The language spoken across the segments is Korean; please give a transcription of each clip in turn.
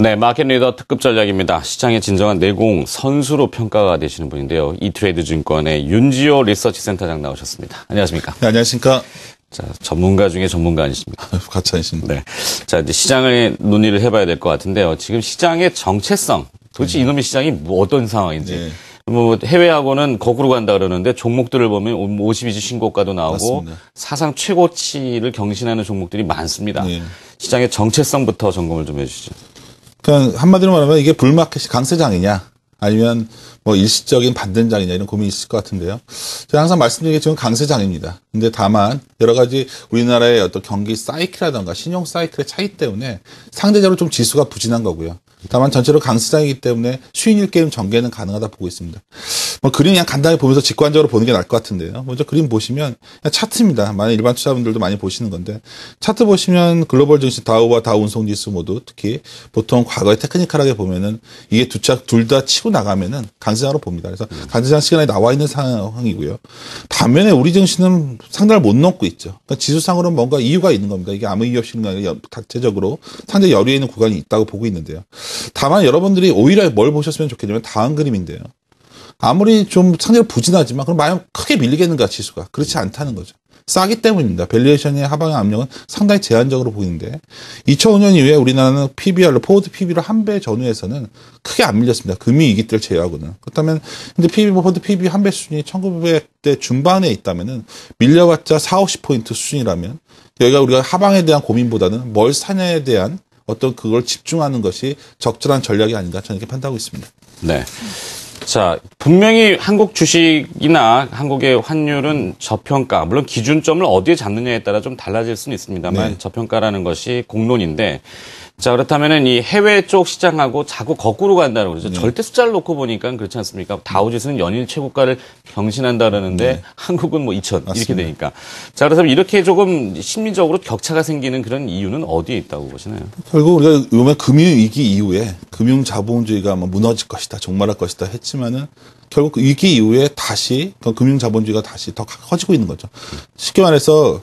네, 마켓 리더 특급 전략입니다. 시장의 진정한 내공 선수로 평가가 되시는 분인데요. 이트레이드 증권의 윤지호 리서치 센터장 나오셨습니다. 안녕하십니까? 네, 안녕하십니까? 자, 전문가 중에 전문가 아니십니까? 같이 아니십니까? 네. 자, 이제 시장을 논의를 해봐야 될 것 같은데요. 지금 시장의 정체성, 도대체 이놈의 시장이 뭐 어떤 상황인지. 네. 뭐 해외하고는 거꾸로 간다 그러는데 종목들을 보면 52주 신고가도 나오고 맞습니다. 사상 최고치를 경신하는 종목들이 많습니다. 네. 시장의 정체성부터 점검을 좀 해주시죠. 그냥 러 한마디로 말하면 이게 불마켓이 강세장이냐 아니면 뭐 일시적인 반등장이냐 이런 고민이 있을 것 같은데요. 제가 항상 말씀드리기 지금 강세장입니다. 근데 다만 여러 가지 우리나라의 어떤 경기 사이클이라던가 신용 사이클의 차이 때문에 상대적으로 좀 지수가 부진한 거고요. 다만 전체로 강세장이기 때문에 수익률 게임 전개는 가능하다 보고 있습니다. 뭐 그림 그냥 간단히 보면서 직관적으로 보는 게 나을 것 같은데요. 먼저 그림 보시면 차트입니다. 많은 일반 투자분들도 많이 보시는 건데 차트 보시면 글로벌 증시 다우와 다우 운송지수 모두 특히 보통 과거에 테크니컬하게 보면은 이게 두차둘 다 치고 나가면은 강세장으로 봅니다. 그래서 음. 강세장 시간에 나와 있는 상황이고요. 반면에 우리 증시는 상당히못 넘고 있죠. 그러니까 지수상으로는 뭔가 이유가 있는 겁니다. 이게 아무 이유 없이 자체적으로 상당히 여류에 있는 구간이 있다고 보고 있는데요. 다만 여러분들이 오히려 뭘 보셨으면 좋겠냐면 다음 그림인데요. 아무리 좀 상대가 부진하지만 그럼 마냥 크게 밀리겠는가 지수가 그렇지 않다는 거죠. 싸기 때문입니다. 밸리에이션의 하방의 압력은 상당히 제한적으로 보이는데 2005년 이후에 우리나라는 PBR로 포드 PB로 한 배 전후에서는 크게 안 밀렸습니다. 금이 이기 들를 제외하고는 그렇다면 근데 PB 포드 PB 한배 수준이 1900대 중반에 있다면은 밀려봤자 4, 50포인트 수준이라면 여기가 우리가 하방에 대한 고민보다는 뭘 사냐에 대한 어떤 그걸 집중하는 것이 적절한 전략이 아닌가 저는 이렇게 판단하고 있습니다. 네. 자, 분명히 한국 주식이나 한국의 환율은 저평가, 물론 기준점을 어디에 잡느냐에 따라 좀 달라질 수는 있습니다만 네. 저평가라는 것이 공론인데 자, 그렇다면은 이 해외 쪽 시장하고 자꾸 거꾸로 간다는 거죠. 네. 절대 숫자를 놓고 보니까 그렇지 않습니까? 다우지수는 연일 최고가를 경신한다라는데 네. 한국은 뭐 2천 이렇게 되니까. 자, 그렇다면 이렇게 조금 심리적으로 격차가 생기는 그런 이유는 어디에 있다고 보시나요? 결국 우리가 요번 금융위기 이후에 금융 자본주의가 뭐 무너질 것이다, 종말할 것이다 했지만은 결국 그 위기 이후에 다시 그 금융 자본주의가 다시 더 커지고 있는 거죠. 쉽게 말해서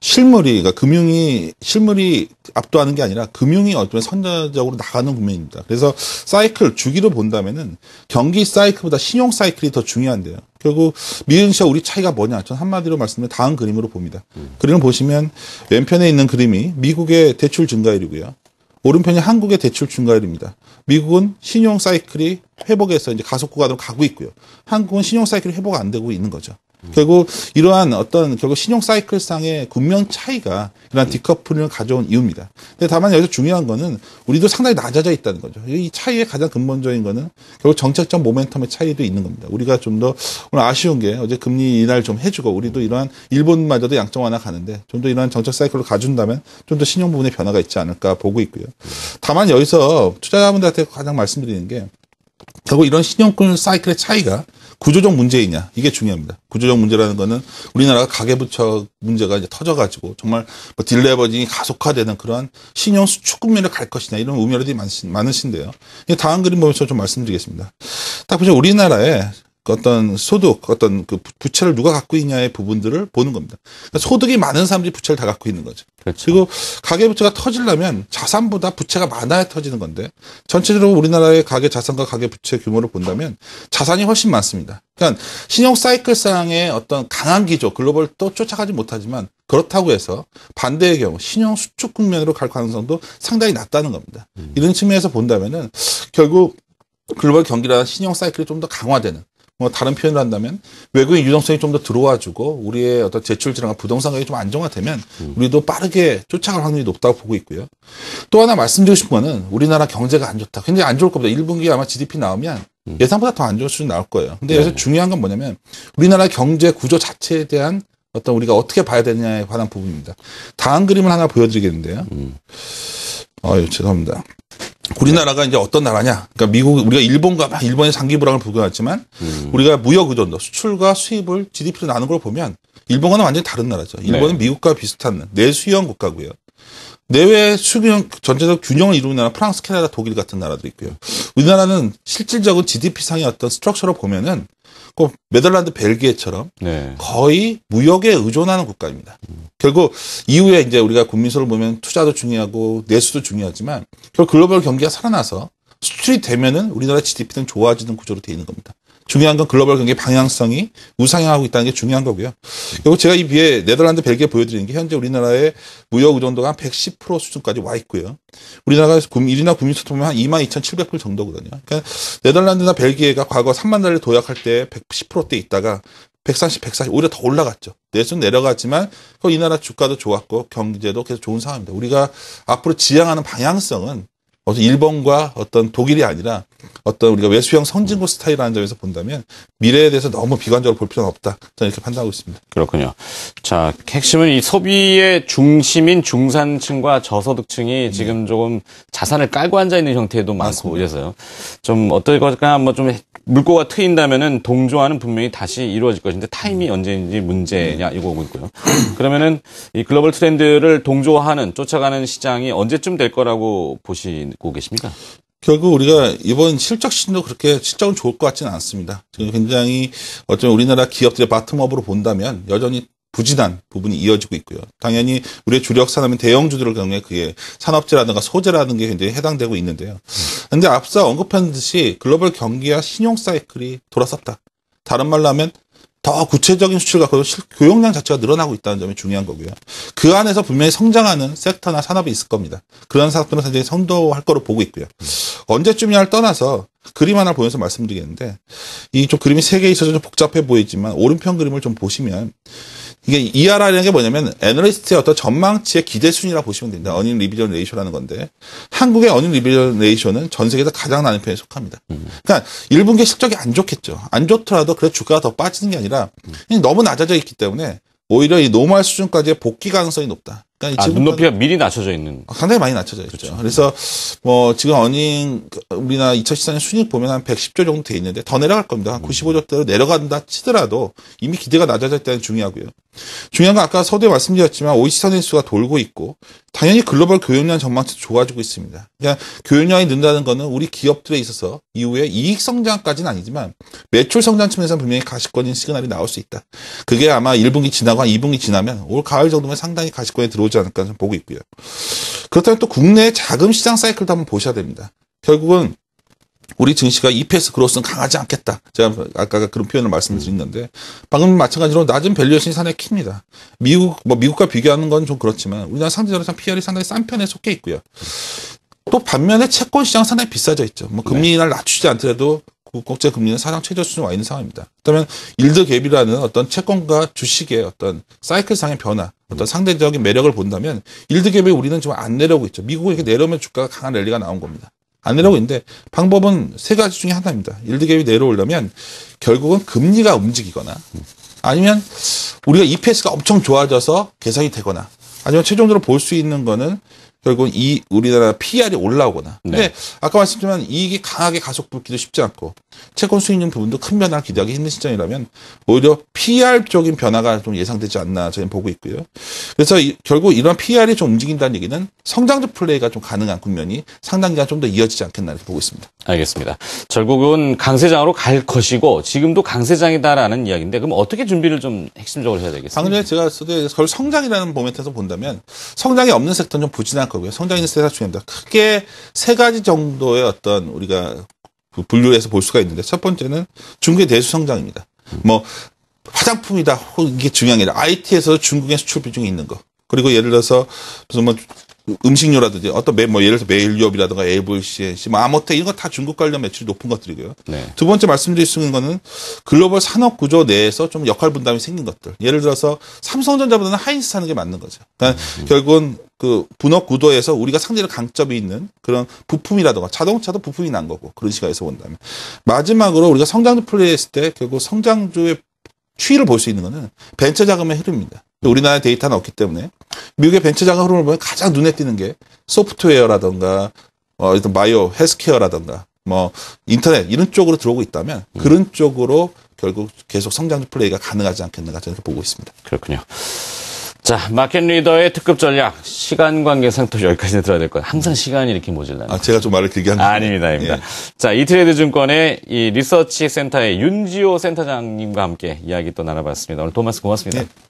실물이 그러니까 금융이 실물이 압도하는 게 아니라 금융이 어쩌면 선자적으로 나가는 국면입니다. 그래서 사이클 주기로 본다면은 경기 사이클보다 신용 사이클이 더 중요한데요. 결국 미증시와 우리 차이가 뭐냐? 전 한마디로 말씀을 다음 그림으로 봅니다. 음. 그림을 보시면 왼편에 있는 그림이 미국의 대출 증가율이고요. 오른편이 한국의 대출 증가율입니다. 미국은 신용 사이클이 회복해서 이제 가속 구간으로 가고 있고요. 한국은 신용 사이클이 회복 안 되고 있는 거죠. 결국 이러한 어떤 결국 신용 사이클상의 분명 차이가 이러한 디커플링을 가져온 이유입니다. 근데 다만 여기서 중요한 거는 우리도 상당히 낮아져 있다는 거죠. 이 차이의 가장 근본적인 거는 결국 정책적 모멘텀의 차이도 있는 겁니다. 우리가 좀 더 오늘 아쉬운 게 어제 금리 인하를 좀 해주고 우리도 이러한 일본마저도 양적 완화 가는데 좀 더 이러한 정책 사이클을 가준다면 좀 더 신용 부분의 변화가 있지 않을까 보고 있고요. 다만 여기서 투자자분들한테 가장 말씀드리는 게 결국 이런 신용권 사이클의 차이가 구조적 문제이냐 이게 중요합니다. 구조적 문제라는 거는 우리나라가 가계부처 문제가 이제 터져가지고 정말 뭐 딜레버징이 가속화되는 그러한 신용 수축 국면을 갈 것이냐 이런 우려들이 많으신데요. 다음 그림 보면서 좀 말씀드리겠습니다. 딱 보시면 우리나라에 그 어떤 소득, 어떤 그 부채를 누가 갖고 있냐의 부분들을 보는 겁니다. 그러니까 소득이 많은 사람들이 부채를 다 갖고 있는 거죠. 그렇죠. 그리고 가계부채가 터질려면 자산보다 부채가 많아야 터지는 건데 전체적으로 우리나라의 가계 자산과 가계 부채 규모를 본다면 자산이 훨씬 많습니다. 그러니까 신용 사이클상의 어떤 강한 기조, 글로벌 또 쫓아가지 못하지만 그렇다고 해서 반대의 경우 신용 수축 국면으로 갈 가능성도 상당히 낮다는 겁니다. 음. 이런 측면에서 본다면은 결국 글로벌 경기라는 신용 사이클이 좀 더 강화되는 뭐 다른 표현을 한다면 외국인 유동성이 좀 더 들어와주고 우리의 어떤 제출 진행과 부동산 가격이 좀 안정화되면 음. 우리도 빠르게 쫓아갈 확률이 높다고 보고 있고요. 또 하나 말씀드리고 싶은 거는 우리나라 경제가 안 좋다. 굉장히 안 좋을 겁니다. 1분기 아마 GDP 나오면 음. 예상보다 더 안 좋을 수준 나올 거예요. 근데 네. 여기서 중요한 건 뭐냐면 우리나라 경제 구조 자체에 대한 어떤 우리가 어떻게 봐야 되냐에 관한 부분입니다. 다음 그림을 하나 보여드리겠는데요. 음. 아유, 죄송합니다. 우리나라가 이제 어떤 나라냐? 그러니까 미국 우리가 일본과 막 일본의 상기 불황을 보고왔지만 음. 우리가 무역 의존도 수출과 수입을 GDP로 나눈 걸 보면 일본과는 완전히 다른 나라죠. 네. 일본은 네. 미국과 비슷한 내수형 국가고요. 내외 수균 전체적 균형을 이루는 나라 프랑스, 캐나다, 독일 같은 나라도 있고요. 우리나라는 실질적인 GDP 상의 어떤 스트럭처로 보면은 있고 네덜란드 벨기에처럼 네. 거의 무역에 의존하는 국가입니다. 음. 결국 이후에 이제 우리가 국민소를 보면 투자도 중요하고 내수도 중요하지만 결국 글로벌 경기가 살아나서 수출이 되면은 우리나라 GDP는 좋아지는 구조로 돼 있는 겁니다. 중요한 건 글로벌 경기 방향성이 우상향하고 있다는 게 중요한 거고요. 그리고 제가 이 비에 네덜란드, 벨기에 보여드리는 게 현재 우리나라의 무역 의존도가 한 110% 수준까지 와 있고요. 우리나라가 1이나 국민소 보면 한 22,700불 정도거든요. 그러니까 네덜란드나 벨기에가 과거 3만 달러 도약할 때 110%대 있다가 130, 140 오히려 더 올라갔죠. 내수는 내려갔지만 그 이 나라 주가도 좋았고 경제도 계속 좋은 상황입니다. 우리가 앞으로 지향하는 방향성은 어떤 일본과 어떤 독일이 아니라 어떤 우리가 외수형 선진국 스타일이라는 점에서 본다면 미래에 대해서 너무 비관적으로 볼 필요는 없다. 저는 이렇게 판단하고 있습니다. 그렇군요. 자, 핵심은 이 소비의 중심인 중산층과 저소득층이 음. 지금 조금 자산을 깔고 앉아 있는 형태도 많고 그래서요. 좀 어떨까 것 한번 좀 물꼬가 트인다면은 동조화는 분명히 다시 이루어질 것인데 타임이 음. 언제인지 문제냐 네. 이거 오고 있고요. 그러면은 이 글로벌 트렌드를 동조화하는 쫓아가는 시장이 언제쯤 될 거라고 보시 듣고 계십니까? 결국 우리가 이번 실적 신도 그렇게 실적은 좋을 것 같지는 않습니다. 지금 굉장히 어쩌면 우리나라 기업들의 바텀업으로 본다면 여전히 부진한 부분이 이어지고 있고요. 당연히 우리의 주력 산업인 대형주들을 경우에 그게 산업재라든가 소재라는 게 굉장히 해당되고 있는데요. 근데 앞서 언급한 듯이 글로벌 경기와 신용 사이클이 돌아섰다. 다른 말로 하면 더 구체적인 수치를 갖고도 교역량 자체가 늘어나고 있다는 점이 중요한 거고요. 그 안에서 분명히 성장하는 섹터나 산업이 있을 겁니다. 그런 산업들은 상당히 선도할 거로 보고 있고요. 언제쯤이냐를 떠나서 그림 하나 보면서 말씀드리겠는데 이 좀 그림이 세 개 있어서 좀 복잡해 보이지만 오른편 그림을 좀 보시면 이게 ERR이라는 게 뭐냐면 애널리스트의 어떤 전망치의 기대 순이라고 보시면 됩니다. 어닝 리비전 레이쇼라는 건데 한국의 어닝 리비전 레이쇼는 전 세계에서 가장 나은 편에 속합니다. 음. 그러니까 1분기 실적이 안 좋겠죠. 안 좋더라도 그래 주가가 더 빠지는 게 아니라 음. 너무 낮아져 있기 때문에 오히려 이 노멀 수준까지의 복귀 가능성이 높다. 그러니까 아, 눈높이가 미리 낮춰져 있는. 아, 상당히 많이 낮춰져 있죠. 그렇죠. 그래서 뭐 지금 어닝 우리나 라 2014년 순익 보면 한 110조 정도 돼 있는데 더 내려갈 겁니다. 한 95조대로 음. 내려간다 치더라도 이미 기대가 낮아질 다는 중요하고요. 중요한 건 아까 서두에 말씀드렸지만 OECD 선진수가 돌고 있고 당연히 글로벌 교육량 전망치 좋아지고 있습니다. 그러 그러니까 교육량이 는다는 거는 우리 기업들에 있어서 이후에 이익 성장까지는 아니지만 매출 성장 측면에서 분명히 가시권인 시그널이 나올 수 있다. 그게 아마 1분기 지나고 한 2분기 지나면 올 가을 정도면 상당히 가시권에 들어오 오지 않을까 저는 보고 있고요. 그렇다면 또 국내 자금 시장 사이클도 한번 보셔야 됩니다. 결국은 우리 증시가 EPS 그로스는 강하지 않겠다. 제가 아까 그런 표현을 말씀드렸는데 방금 마찬가지로 낮은 밸류에이션이 상당히 니다 미국 뭐 미국과 비교하는 건 좀 그렇지만 우리나라 상대적으로 PR이 상당히 싼 편에 속해 있고요. 또 반면에 채권 시장 상당히 비싸져 있죠. 뭐 금리 네. 날 낮추지 않더라도 국제 금리는 사상 최저 수준 와 있는 상황입니다. 그러면 일드 갭이라는 어떤 채권과 주식의 어떤 사이클상의 변화, 어떤 음. 상대적인 매력을 본다면 일드 갭에 우리는 지금 안 내려오고 있죠. 미국은 이렇게 내려오면 주가가 강한 랠리가 나온 겁니다. 안 내려오고 있는데 방법은 세 가지 중에 하나입니다. 일드 갭이 내려오려면 결국은 금리가 움직이거나 아니면 우리가 EPS가 엄청 좋아져서 계산이 되거나 아니면 최종적으로 볼 수 있는 거는 결국은 이 우리나라 PR이 올라오거나. 네. 근데 아까 말씀드렸지만 이익이 강하게 가속 붙기도 쉽지 않고 채권 수익률 부분도 큰 변화를 기대하기 힘든 시점이라면 오히려 PR 쪽인 변화가 좀 예상되지 않나 저는 보고 있고요. 그래서 이, 결국 이런 PR이 좀 움직인다는 얘기는 성장적 플레이가 좀 가능한 국면이 상당 기간 좀 더 이어지지 않겠나 이렇게 보고 있습니다. 알겠습니다. 결국은 강세장으로 갈 것이고 지금도 강세장이다라는 이야기인데 그럼 어떻게 준비를 좀 핵심적으로 해야 되겠습니까? 방금 전에 제가 결국 성장이라는 범위에서 본다면 성장이 없는 섹터는 좀 부진할 거고요. 성장 있는 세터중입니다 크게 세 가지 정도의 어떤 우리가 그 분류해서 볼 수가 있는데 첫 번째는 중국의 내수 성장입니다. 뭐 화장품이다 혹은 이게 중요한 게 아니라 IT에서 중국의 수출 비중이 있는 거. 그리고 예를 들어서 무슨 뭐 음식료라든지 어떤 매, 뭐 예를 들어 서 메일유업이라든가 AVCNC, 뭐 아모텍 이런 거다 중국 관련 매출이 높은 것들이고요. 네. 두 번째 말씀드릴 수 있는 거는 글로벌 산업 구조 내에서 좀 역할 분담이 생긴 것들. 예를 들어서 삼성전자보다는 하이닉스 하는 게 맞는 거죠. 그러니까 음. 음. 결국은 그 분업 구도에서 우리가 상대적 강점이 있는 그런 부품이라든가 자동차도 부품이 난 거고 그런 시각에서 본다면 마지막으로 우리가 성장주 플레이했을 때 결국 성장주의 추이를 볼 수 있는 거는 벤처 자금의 흐름입니다. 우리나라에 데이터는 없기 때문에 미국의 벤처 자금 흐름을 보면 가장 눈에 띄는 게 소프트웨어라든가 어, 일단 바이오, 헬스케어라든가 뭐 인터넷 이런 쪽으로 들어오고 있다면 음. 그런 쪽으로 결국 계속 성장 주 플레이가 가능하지 않겠는가 저는 보고 있습니다. 그렇군요. 자, 마켓 리더의 특급 전략. 시간 관계상 또 여기까지 들어야 될 것 같아요. 항상 음. 시간이 이렇게 모질라요. 아, 제가 좀 말을 길게 한 거. 아닙니다, 네. 아닙니다. 예. 자, 이트레드 증권의 이 리서치 센터의 윤지호 센터장님과 함께 이야기 또 나눠봤습니다. 오늘 도마스 고맙습니다. 예.